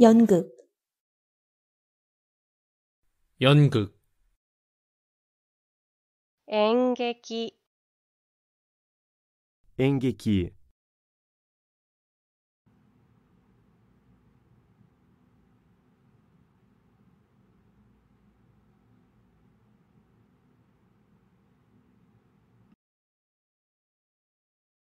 연극 연극 엔게기 엔게기